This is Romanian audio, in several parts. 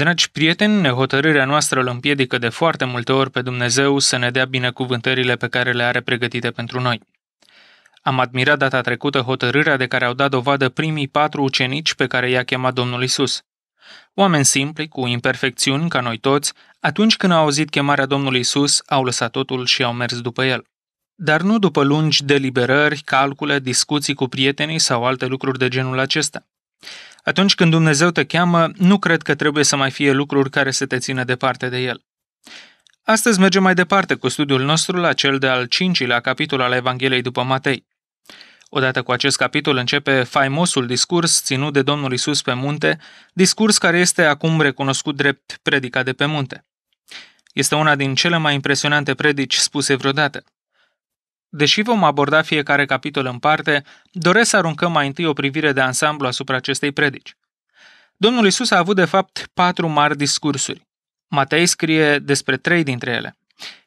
Dragi prieteni, nehotărârea noastră îl împiedică de foarte multe ori pe Dumnezeu să ne dea binecuvântările pe care le are pregătite pentru noi. Am admirat data trecută hotărârea de care au dat dovadă primii patru ucenici pe care i-a chemat Domnul Isus. Oameni simpli, cu imperfecțiuni ca noi toți, atunci când au auzit chemarea Domnului Isus, au lăsat totul și au mers după el. Dar nu după lungi deliberări, calcule, discuții cu prietenii sau alte lucruri de genul acesta. Atunci când Dumnezeu te cheamă, nu cred că trebuie să mai fie lucruri care să te țină departe de El. Astăzi mergem mai departe cu studiul nostru la cel de-al cincilea capitol al Evangheliei după Matei. Odată cu acest capitol începe faimosul discurs ținut de Domnul Isus pe munte, discurs care este acum recunoscut drept predica de pe munte. Este una din cele mai impresionante predici spuse vreodată. Deși vom aborda fiecare capitol în parte, doresc să aruncăm mai întâi o privire de ansamblu asupra acestei predici. Domnul Isus a avut de fapt patru mari discursuri. Matei scrie despre trei dintre ele.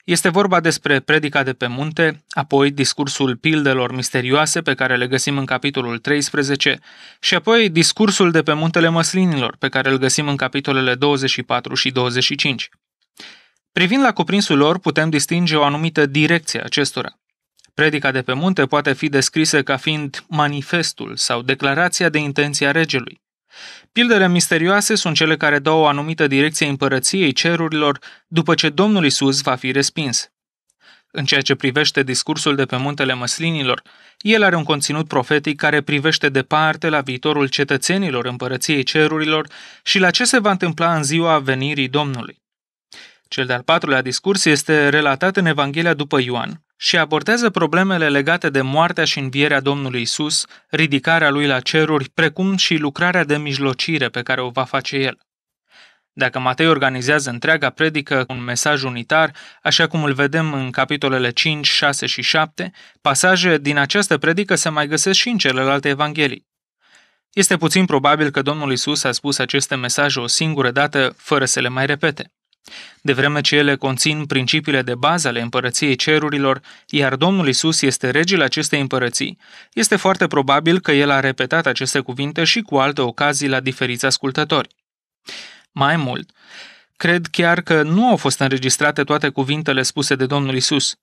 Este vorba despre predica de pe munte, apoi discursul pildelor misterioase pe care le găsim în capitolul 13 și apoi discursul de pe muntele măslinilor pe care îl găsim în capitolele 24 și 25. Privind la cuprinsul lor, putem distinge o anumită direcție acestora. Predica de pe munte poate fi descrisă ca fiind manifestul sau declarația de intenție a regelui. Pildele misterioase sunt cele care dau o anumită direcție împărăției cerurilor după ce Domnul Isus va fi respins. În ceea ce privește discursul de pe muntele măslinilor, el are un conținut profetic care privește departe la viitorul cetățenilor împărăției cerurilor și la ce se va întâmpla în ziua venirii Domnului. Cel de-al patrulea discurs este relatat în Evanghelia după Ioan, și abordează problemele legate de moartea și învierea Domnului Isus, ridicarea lui la ceruri, precum și lucrarea de mijlocire pe care o va face el. Dacă Matei organizează întreaga predică un mesaj unitar, așa cum îl vedem în capitolele 5, 6 și 7, pasaje din această predică se mai găsesc și în celelalte evanghelii. Este puțin probabil că Domnul Isus a spus aceste mesaje o singură dată, fără să le mai repete. De vreme ce ele conțin principiile de bază ale împărăției cerurilor, iar Domnul Isus este regele acestei împărății, este foarte probabil că el a repetat aceste cuvinte și cu alte ocazii la diferiți ascultători. Mai mult, cred chiar că nu au fost înregistrate toate cuvintele spuse de Domnul Isus.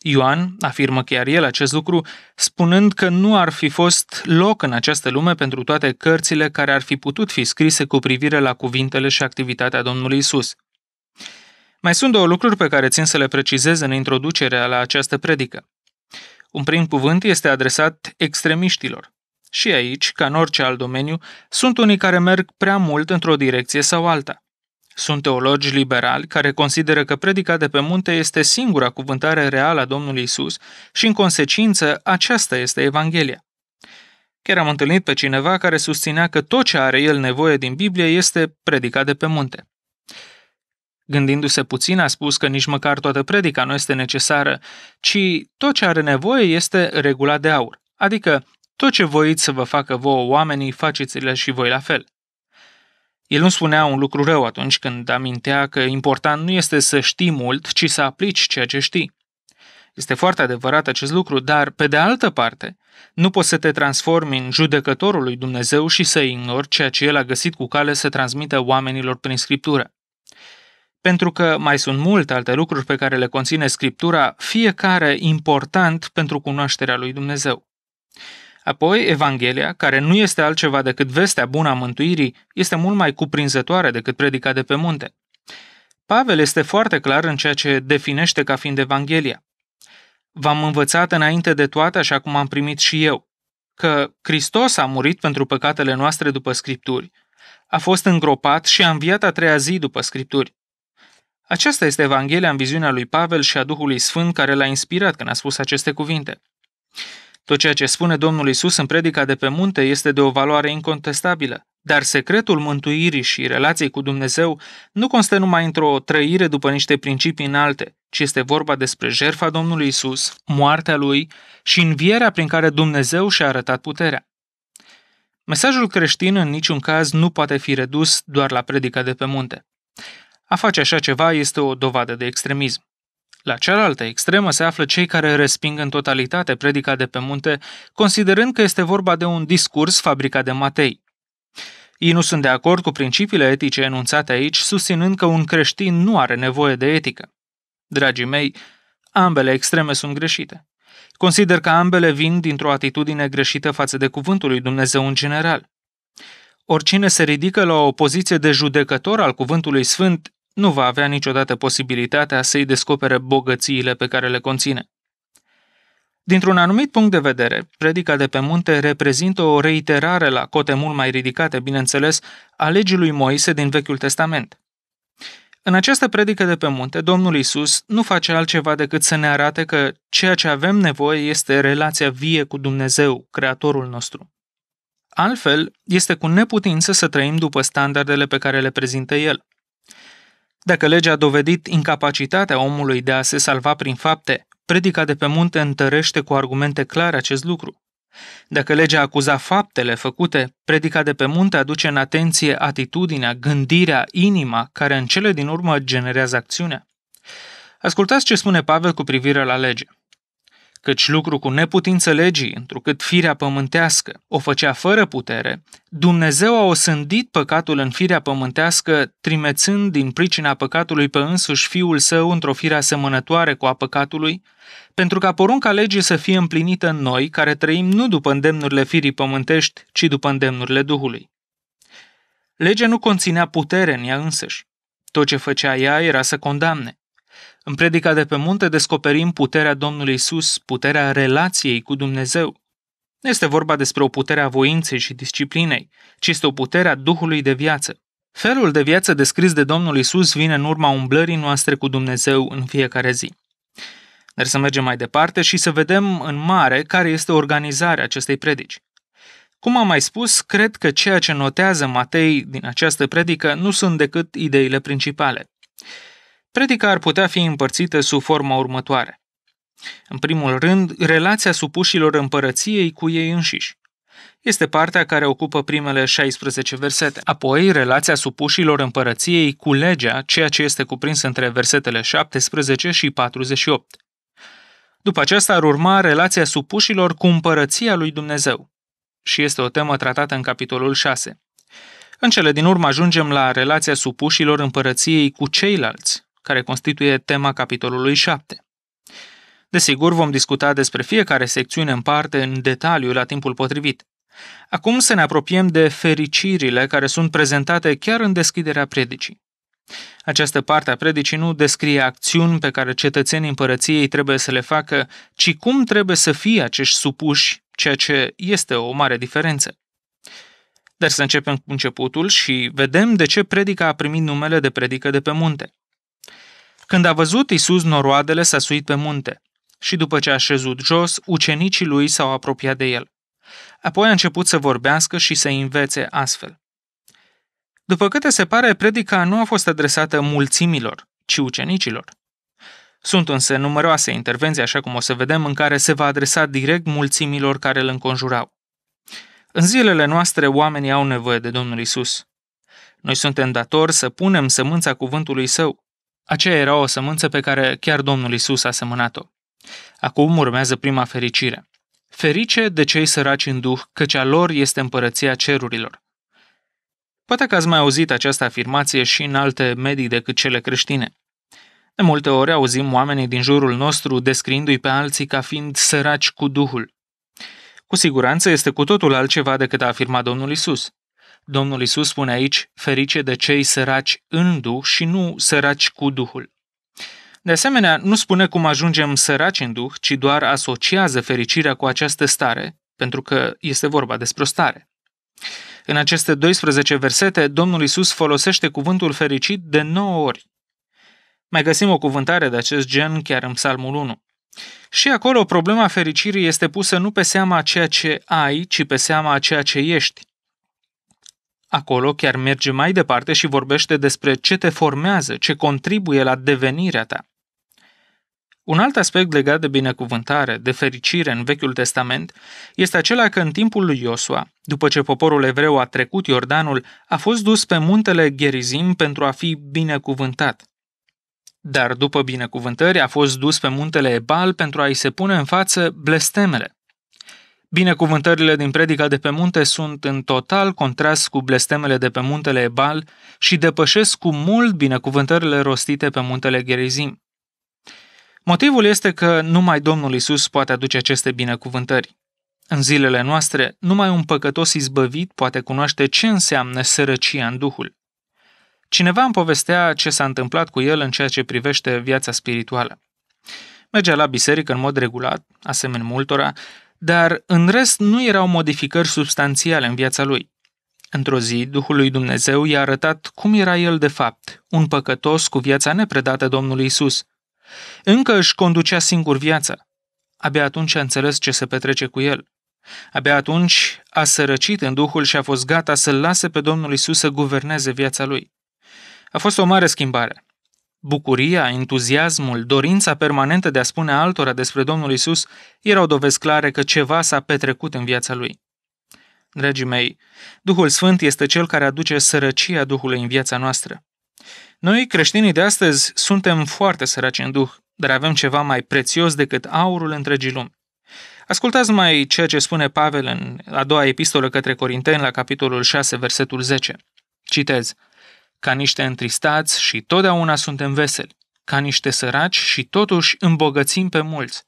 Ioan afirmă chiar el acest lucru, spunând că nu ar fi fost loc în această lume pentru toate cărțile care ar fi putut fi scrise cu privire la cuvintele și activitatea Domnului Isus. Mai sunt două lucruri pe care țin să le precizez în introducerea la această predică. Un prim cuvânt este adresat extremiștilor. Și aici, ca în orice alt domeniu, sunt unii care merg prea mult într-o direcție sau alta. Sunt teologi liberali care consideră că predica de pe munte este singura cuvântare reală a Domnului Isus și, în consecință, aceasta este Evanghelia. Chiar am întâlnit pe cineva care susținea că tot ce are el nevoie din Biblie este predica de pe munte. Gândindu-se puțin, a spus că nici măcar toată predica nu este necesară, ci tot ce are nevoie este regulat de aur, adică tot ce voiți să vă facă vouă oamenii, faceți-le și voi la fel. El nu spunea un lucru rău atunci când amintea că important nu este să știi mult, ci să aplici ceea ce știi. Este foarte adevărat acest lucru, dar, pe de altă parte, nu poți să te transformi în judecătorul lui Dumnezeu și să ignori ceea ce El a găsit cu cale să transmită oamenilor prin Scriptură pentru că mai sunt multe alte lucruri pe care le conține Scriptura, fiecare important pentru cunoașterea lui Dumnezeu. Apoi, Evanghelia, care nu este altceva decât vestea bună a mântuirii, este mult mai cuprinzătoare decât predica de pe munte. Pavel este foarte clar în ceea ce definește ca fiind Evanghelia. V-am învățat înainte de toate, așa cum am primit și eu, că Hristos a murit pentru păcatele noastre după Scripturi, a fost îngropat și a înviat a treia zi după Scripturi, aceasta este Evanghelia în viziunea lui Pavel și a Duhului Sfânt care l-a inspirat când a spus aceste cuvinte. Tot ceea ce spune Domnul Isus în predica de pe munte este de o valoare incontestabilă, dar secretul mântuirii și relației cu Dumnezeu nu constă numai într-o trăire după niște principii înalte, ci este vorba despre jertfa Domnului Isus, moartea lui și învierea prin care Dumnezeu și-a arătat puterea. Mesajul creștin în niciun caz nu poate fi redus doar la predica de pe munte. A face așa ceva este o dovadă de extremism. La cealaltă extremă se află cei care resping în totalitate predica de pe munte, considerând că este vorba de un discurs fabricat de Matei. Ei nu sunt de acord cu principiile etice enunțate aici, susținând că un creștin nu are nevoie de etică. Dragii mei, ambele extreme sunt greșite. Consider că ambele vin dintr-o atitudine greșită față de Cuvântul lui Dumnezeu în general. Oricine se ridică la o poziție de judecător al Cuvântului Sfânt nu va avea niciodată posibilitatea să-i descopere bogățiile pe care le conține. Dintr-un anumit punct de vedere, predica de pe munte reprezintă o reiterare la cote mult mai ridicate, bineînțeles, a legii lui Moise din Vechiul Testament. În această predică de pe munte, Domnul Isus nu face altceva decât să ne arate că ceea ce avem nevoie este relația vie cu Dumnezeu, Creatorul nostru. Altfel, este cu neputință să trăim după standardele pe care le prezintă El – dacă legea a dovedit incapacitatea omului de a se salva prin fapte, predica de pe munte întărește cu argumente clare acest lucru. Dacă legea acuza faptele făcute, predica de pe munte aduce în atenție atitudinea, gândirea, inima, care în cele din urmă generează acțiunea. Ascultați ce spune Pavel cu privire la lege căci lucru cu neputință legii, întrucât firea pământească o făcea fără putere, Dumnezeu a osândit păcatul în firea pământească, trimețând din pricina păcatului pe însuși Fiul Său într-o fire asemănătoare cu a păcatului, pentru ca porunca legii să fie împlinită în noi, care trăim nu după îndemnurile firii pământești, ci după îndemnurile Duhului. Legea nu conținea putere în ea însăși. Tot ce făcea ea era să condamne. În predica de pe munte descoperim puterea Domnului Isus, puterea relației cu Dumnezeu. Nu este vorba despre o putere a voinței și disciplinei, ci este o putere a Duhului de viață. Felul de viață descris de Domnul Isus vine în urma umblării noastre cu Dumnezeu în fiecare zi. Dar să mergem mai departe și să vedem în mare care este organizarea acestei predici. Cum am mai spus, cred că ceea ce notează Matei din această predică nu sunt decât ideile principale. Predica ar putea fi împărțită sub forma următoare. În primul rând, relația supușilor împărăției cu ei înșiși. Este partea care ocupă primele 16 versete. Apoi, relația supușilor împărăției cu legea, ceea ce este cuprins între versetele 17 și 48. După aceasta ar urma relația supușilor cu împărăția lui Dumnezeu. Și este o temă tratată în capitolul 6. În cele din urmă ajungem la relația supușilor împărăției cu ceilalți, care constituie tema capitolului 7. Desigur, vom discuta despre fiecare secțiune în parte în detaliu la timpul potrivit. Acum să ne apropiem de fericirile care sunt prezentate chiar în deschiderea predicii. Această parte a predicii nu descrie acțiuni pe care cetățenii împărăției trebuie să le facă, ci cum trebuie să fie acești supuși, ceea ce este o mare diferență. Dar să începem cu începutul și vedem de ce predica a primit numele de predică de pe munte. Când a văzut Isus noroadele, s-a suit pe munte și după ce a șezut jos, ucenicii lui s-au apropiat de el. Apoi a început să vorbească și să învețe astfel. După câte se pare, predica nu a fost adresată mulțimilor, ci ucenicilor. Sunt însă numeroase intervenții, așa cum o să vedem, în care se va adresa direct mulțimilor care îl înconjurau. În zilele noastre, oamenii au nevoie de Domnul Isus. Noi suntem datori să punem sămânța cuvântului său, aceea era o sămânță pe care chiar Domnul Isus a semănat-o. Acum urmează prima fericire. Ferice de cei săraci în duh, căci a lor este împărăția cerurilor. Poate că ați mai auzit această afirmație și în alte medii decât cele creștine. De multe ori auzim oamenii din jurul nostru descriindu-i pe alții ca fiind săraci cu Duhul. Cu siguranță este cu totul altceva decât a afirmat Domnul Isus. Domnul Isus spune aici, ferice de cei săraci în duh și nu săraci cu duhul. De asemenea, nu spune cum ajungem săraci în duh, ci doar asociază fericirea cu această stare, pentru că este vorba despre o stare. În aceste 12 versete, Domnul Isus folosește cuvântul fericit de 9 ori. Mai găsim o cuvântare de acest gen chiar în Psalmul 1. Și acolo problema fericirii este pusă nu pe seama a ceea ce ai, ci pe seama a ceea ce ești. Acolo chiar merge mai departe și vorbește despre ce te formează, ce contribuie la devenirea ta. Un alt aspect legat de binecuvântare, de fericire în Vechiul Testament, este acela că în timpul lui Iosua, după ce poporul evreu a trecut Iordanul, a fost dus pe muntele Gerizim pentru a fi binecuvântat. Dar după binecuvântări a fost dus pe muntele Ebal pentru a-i se pune în față blestemele. Binecuvântările din predica de pe munte sunt în total contrast cu blestemele de pe muntele Ebal și depășesc cu mult binecuvântările rostite pe muntele Gerizim. Motivul este că numai Domnul Isus poate aduce aceste binecuvântări. În zilele noastre, numai un păcătos izbăvit poate cunoaște ce înseamnă sărăcia în Duhul. Cineva îmi povestea ce s-a întâmplat cu el în ceea ce privește viața spirituală. Mergea la biserică în mod regulat, asemenea multora, dar în rest nu erau modificări substanțiale în viața lui. Într-o zi, Duhul lui Dumnezeu i-a arătat cum era el de fapt, un păcătos cu viața nepredată Domnului Isus. Încă își conducea singur viața. Abia atunci a înțeles ce se petrece cu el. Abia atunci a sărăcit în Duhul și a fost gata să-l lase pe Domnul Isus să guverneze viața lui. A fost o mare schimbare. Bucuria, entuziasmul, dorința permanentă de a spune altora despre Domnul Isus erau dovezi clare că ceva s-a petrecut în viața lui. Dragii mei, Duhul Sfânt este cel care aduce sărăcia Duhului în viața noastră. Noi, creștinii de astăzi, suntem foarte săraci în Duh, dar avem ceva mai prețios decât aurul întregii lumi. Ascultați mai ceea ce spune Pavel în a doua epistolă către Corinteni la capitolul 6, versetul 10. Citez. Ca niște întristați și totdeauna suntem veseli. Ca niște săraci și totuși îmbogățim pe mulți.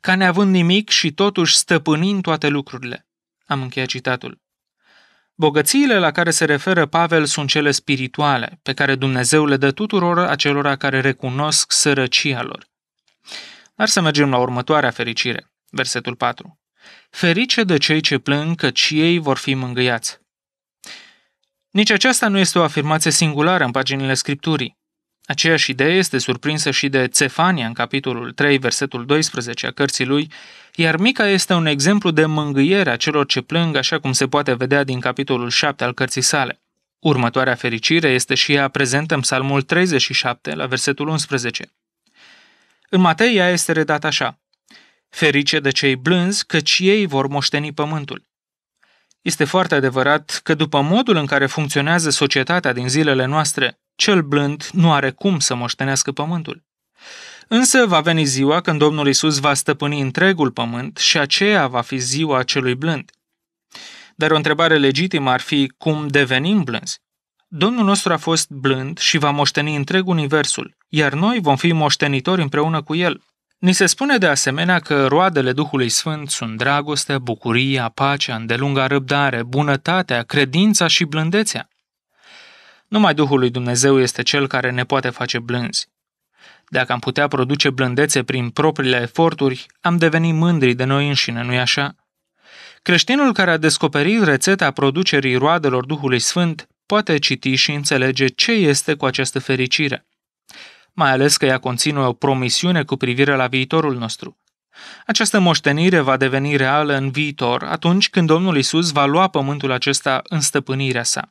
Ca neavând nimic și totuși stăpânim toate lucrurile. Am încheiat citatul. Bogățiile la care se referă Pavel sunt cele spirituale, pe care Dumnezeu le dă tuturor acelora care recunosc sărăcia lor. Dar să mergem la următoarea fericire, versetul 4. Ferice de cei ce plâng, căci ei vor fi mângâiați. Nici aceasta nu este o afirmație singulară în paginile Scripturii. Aceeași idee este surprinsă și de Cefania în capitolul 3, versetul 12 a cărții lui, iar Mica este un exemplu de mângâiere a celor ce plâng, așa cum se poate vedea din capitolul 7 al cărții sale. Următoarea fericire este și ea prezentă în Psalmul 37, la versetul 11. În Matei ea este redată așa. Ferice de cei blânzi, căci ei vor moșteni pământul. Este foarte adevărat că după modul în care funcționează societatea din zilele noastre, cel blând nu are cum să moștenească pământul. Însă va veni ziua când Domnul Isus va stăpâni întregul pământ și aceea va fi ziua celui blând. Dar o întrebare legitimă ar fi cum devenim blânzi. Domnul nostru a fost blând și va moșteni întreg universul, iar noi vom fi moștenitori împreună cu el. Ni se spune de asemenea că roadele Duhului Sfânt sunt dragostea, bucuria, pacea, îndelunga răbdare, bunătatea, credința și blândețea. Numai Duhul lui Dumnezeu este cel care ne poate face blânzi. Dacă am putea produce blândețe prin propriile eforturi, am deveni mândri de noi înșine, nu-i așa? Creștinul care a descoperit rețeta producerii roadelor Duhului Sfânt poate citi și înțelege ce este cu această fericire – mai ales că ea conține o promisiune cu privire la viitorul nostru. Această moștenire va deveni reală în viitor, atunci când Domnul Isus va lua pământul acesta în stăpânirea sa.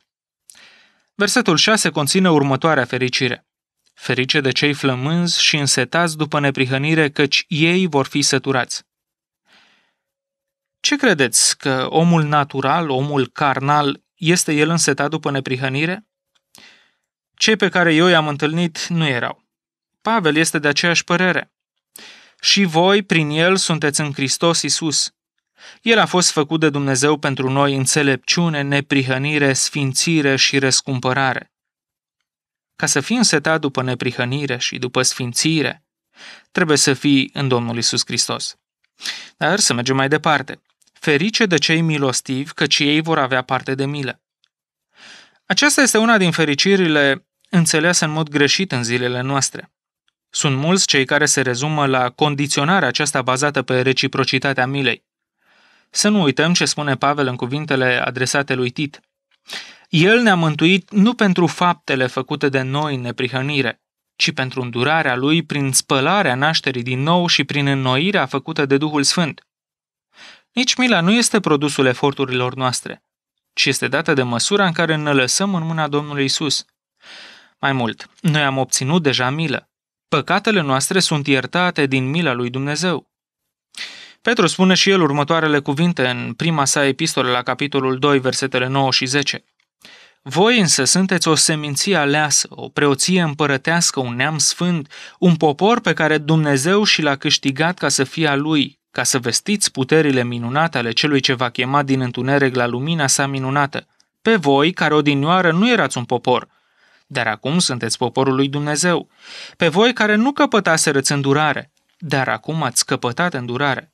Versetul 6 conține următoarea fericire. Ferice de cei flămânzi și însetați după neprihănire, căci ei vor fi săturați. Ce credeți, că omul natural, omul carnal, este el însetat după neprihănire? Cei pe care eu i-am întâlnit nu erau. Pavel este de aceeași părere. Și voi, prin el, sunteți în Hristos Isus. El a fost făcut de Dumnezeu pentru noi înțelepciune, neprihănire, sfințire și răscumpărare. Ca să fii însetat după neprihănire și după sfințire, trebuie să fii în Domnul Isus Hristos. Dar să mergem mai departe. Ferice de cei milostivi, căci ei vor avea parte de milă. Aceasta este una din fericirile înțeleasă în mod greșit în zilele noastre. Sunt mulți cei care se rezumă la condiționarea aceasta bazată pe reciprocitatea milei. Să nu uităm ce spune Pavel în cuvintele adresate lui Tit. El ne-a mântuit nu pentru faptele făcute de noi în neprihănire, ci pentru îndurarea lui prin spălarea nașterii din nou și prin înnoirea făcută de Duhul Sfânt. Nici mila nu este produsul eforturilor noastre, ci este dată de măsura în care ne lăsăm în mâna Domnului Isus. Mai mult, noi am obținut deja milă, Păcatele noastre sunt iertate din mila lui Dumnezeu. Petru spune și el următoarele cuvinte în prima sa epistolă la capitolul 2, versetele 9 și 10. Voi însă sunteți o seminție aleasă, o preoție împărătească, un neam sfânt, un popor pe care Dumnezeu și l-a câștigat ca să fie a lui, ca să vestiți puterile minunate ale celui ce va chema din întuneric la lumina sa minunată. Pe voi, care odinioară nu erați un popor, dar acum sunteți poporul lui Dumnezeu, pe voi care nu căpătaserăți îndurare, dar acum ați căpătat îndurare.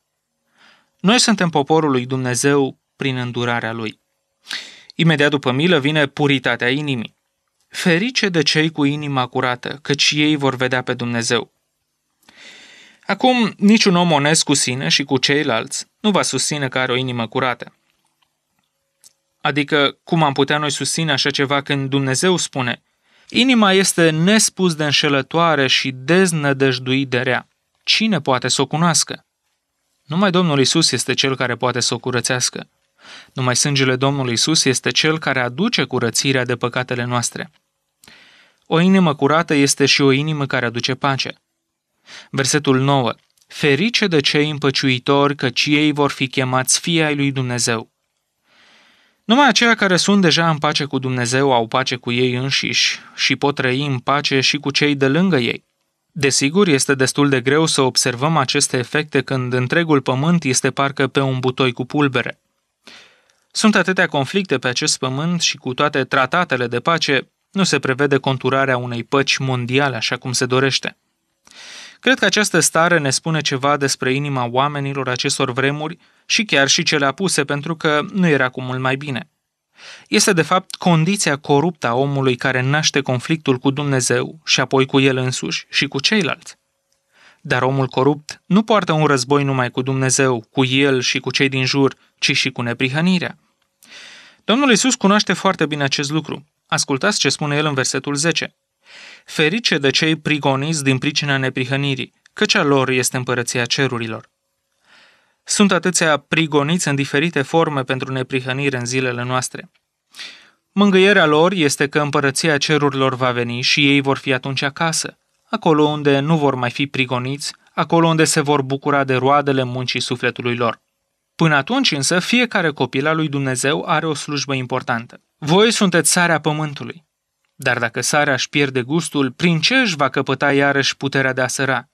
Noi suntem poporul lui Dumnezeu prin îndurarea lui. Imediat după milă vine puritatea inimii. Ferice de cei cu inima curată, căci ei vor vedea pe Dumnezeu. Acum, niciun om onest cu sine și cu ceilalți nu va susține că are o inimă curată. Adică, cum am putea noi susține așa ceva când Dumnezeu spune – Inima este nespus de înșelătoare și deznădăjduit de rea. Cine poate să o cunoască? Numai Domnul Isus este cel care poate să o curățească. Numai sângele Domnului Isus este cel care aduce curățirea de păcatele noastre. O inimă curată este și o inimă care aduce pace. Versetul 9. Ferice de cei împăciuitori, căci ei vor fi chemați fii ai lui Dumnezeu. Numai aceia care sunt deja în pace cu Dumnezeu au pace cu ei înșiși și pot trăi în pace și cu cei de lângă ei. Desigur, este destul de greu să observăm aceste efecte când întregul pământ este parcă pe un butoi cu pulbere. Sunt atâtea conflicte pe acest pământ și cu toate tratatele de pace, nu se prevede conturarea unei păci mondiale așa cum se dorește. Cred că această stare ne spune ceva despre inima oamenilor acestor vremuri și chiar și cele apuse pentru că nu era cu mult mai bine. Este de fapt condiția coruptă a omului care naște conflictul cu Dumnezeu și apoi cu el însuși și cu ceilalți. Dar omul corupt nu poartă un război numai cu Dumnezeu, cu el și cu cei din jur, ci și cu neprihănirea. Domnul Isus cunoaște foarte bine acest lucru. Ascultați ce spune el în versetul 10. Ferice de cei prigoniți din pricina neprihănirii, căci a lor este împărăția cerurilor. Sunt atâția prigoniți în diferite forme pentru neprihănire în zilele noastre. Mângâierea lor este că împărăția cerurilor va veni și ei vor fi atunci acasă, acolo unde nu vor mai fi prigoniți, acolo unde se vor bucura de roadele muncii sufletului lor. Până atunci însă, fiecare copil al lui Dumnezeu are o slujbă importantă. Voi sunteți sarea pământului. Dar dacă sarea își pierde gustul, prin ce își va căpăta iarăși puterea de a săra?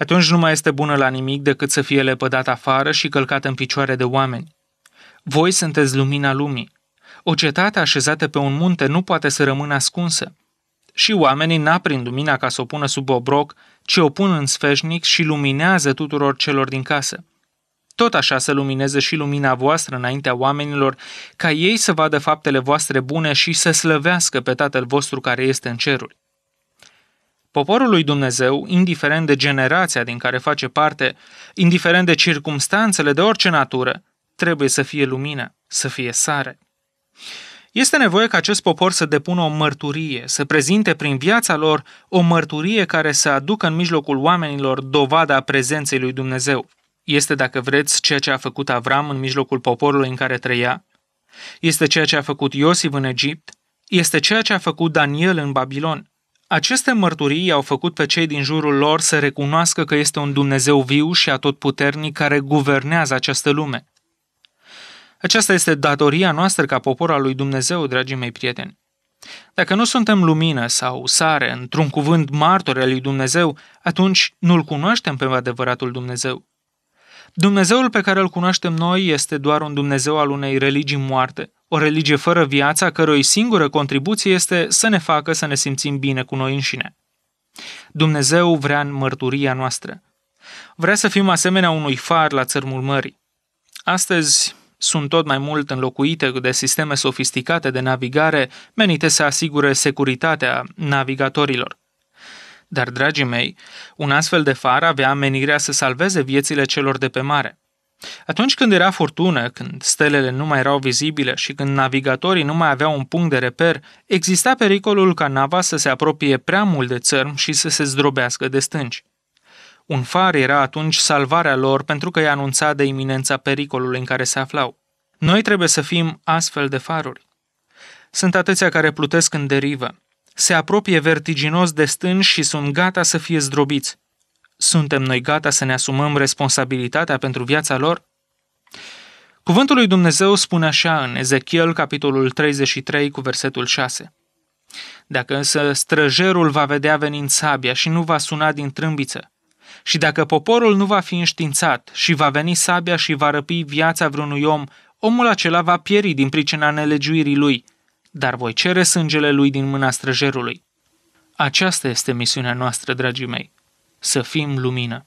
atunci nu mai este bună la nimic decât să fie lepădat afară și călcat în picioare de oameni. Voi sunteți lumina lumii. O cetate așezată pe un munte nu poate să rămână ascunsă. Și oamenii n-aprind lumina ca să o pună sub obroc, ci o pun în sfeșnic și luminează tuturor celor din casă. Tot așa să lumineze și lumina voastră înaintea oamenilor, ca ei să vadă faptele voastre bune și să slăvească pe Tatăl vostru care este în ceruri. Poporul lui Dumnezeu, indiferent de generația din care face parte, indiferent de circumstanțele de orice natură, trebuie să fie lumină, să fie sare. Este nevoie ca acest popor să depună o mărturie, să prezinte prin viața lor o mărturie care să aducă în mijlocul oamenilor dovada prezenței lui Dumnezeu. Este, dacă vreți, ceea ce a făcut Avram în mijlocul poporului în care trăia, este ceea ce a făcut Iosif în Egipt, este ceea ce a făcut Daniel în Babilon, aceste mărturii au făcut pe cei din jurul lor să recunoască că este un Dumnezeu viu și atotputernic care guvernează această lume. Aceasta este datoria noastră ca popor al lui Dumnezeu, dragii mei prieteni. Dacă nu suntem lumină sau sare, într-un cuvânt martore al lui Dumnezeu, atunci nu-L cunoaștem pe adevăratul Dumnezeu. Dumnezeul pe care îl cunoaștem noi este doar un Dumnezeu al unei religii moarte – o religie fără viață, a cărui singură contribuție este să ne facă să ne simțim bine cu noi înșine. Dumnezeu vrea în mărturia noastră. Vrea să fim asemenea unui far la țărmul mării. Astăzi sunt tot mai mult înlocuite de sisteme sofisticate de navigare menite să asigure securitatea navigatorilor. Dar, dragii mei, un astfel de far avea menirea să salveze viețile celor de pe mare. Atunci când era furtună, când stelele nu mai erau vizibile și când navigatorii nu mai aveau un punct de reper, exista pericolul ca nava să se apropie prea mult de țărm și să se zdrobească de stânci. Un far era atunci salvarea lor pentru că îi anunța de iminența pericolului în care se aflau. Noi trebuie să fim astfel de faruri. Sunt atâția care plutesc în derivă, se apropie vertiginos de stânci și sunt gata să fie zdrobiți. Suntem noi gata să ne asumăm responsabilitatea pentru viața lor? Cuvântul lui Dumnezeu spune așa în Ezechiel, capitolul 33, cu versetul 6. Dacă însă străjerul va vedea venind sabia și nu va suna din trâmbiță, și dacă poporul nu va fi înștiințat și va veni sabia și va răpi viața vreunui om, omul acela va pieri din pricina nelegiuirii lui, dar voi cere sângele lui din mâna străjerului. Aceasta este misiunea noastră, dragii mei să fim lumină.